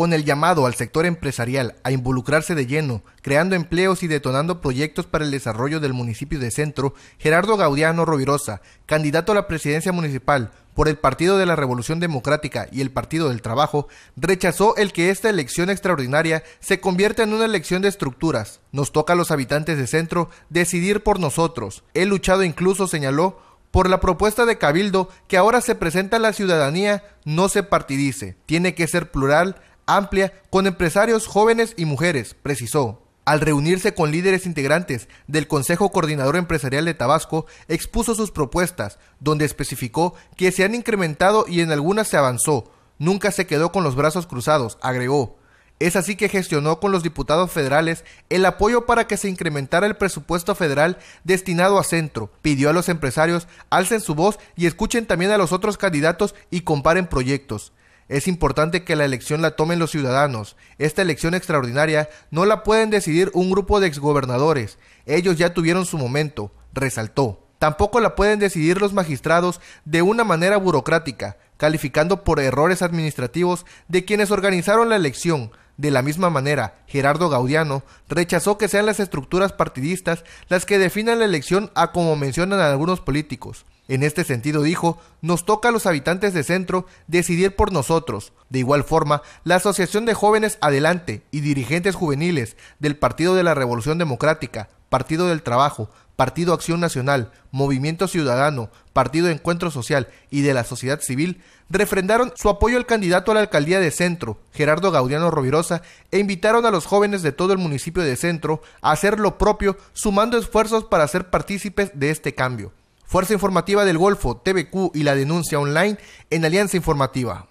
con el llamado al sector empresarial a involucrarse de lleno, creando empleos y detonando proyectos para el desarrollo del municipio de Centro, Gerardo Gaudiano Rovirosa, candidato a la presidencia municipal por el Partido de la Revolución Democrática y el Partido del Trabajo, rechazó el que esta elección extraordinaria se convierta en una elección de estructuras. Nos toca a los habitantes de Centro decidir por nosotros. He luchado incluso, señaló, por la propuesta de Cabildo que ahora se presenta a la ciudadanía no se partidice, tiene que ser plural, amplia con empresarios jóvenes y mujeres, precisó. Al reunirse con líderes integrantes del Consejo Coordinador Empresarial de Tabasco, expuso sus propuestas, donde especificó que se han incrementado y en algunas se avanzó. Nunca se quedó con los brazos cruzados, agregó. Es así que gestionó con los diputados federales el apoyo para que se incrementara el presupuesto federal destinado a centro. Pidió a los empresarios alcen su voz y escuchen también a los otros candidatos y comparen proyectos. Es importante que la elección la tomen los ciudadanos. Esta elección extraordinaria no la pueden decidir un grupo de exgobernadores. Ellos ya tuvieron su momento, resaltó. Tampoco la pueden decidir los magistrados de una manera burocrática, calificando por errores administrativos de quienes organizaron la elección. De la misma manera, Gerardo Gaudiano rechazó que sean las estructuras partidistas las que definan la elección a como mencionan algunos políticos. En este sentido dijo, nos toca a los habitantes de centro decidir por nosotros. De igual forma, la Asociación de Jóvenes Adelante y dirigentes juveniles del Partido de la Revolución Democrática, Partido del Trabajo, Partido Acción Nacional, Movimiento Ciudadano, Partido Encuentro Social y de la sociedad civil refrendaron su apoyo al candidato a la alcaldía de Centro, Gerardo Gaudiano Rovirosa, e invitaron a los jóvenes de todo el municipio de Centro a hacer lo propio, sumando esfuerzos para ser partícipes de este cambio. Fuerza Informativa del Golfo, TVQ y la denuncia online en Alianza Informativa.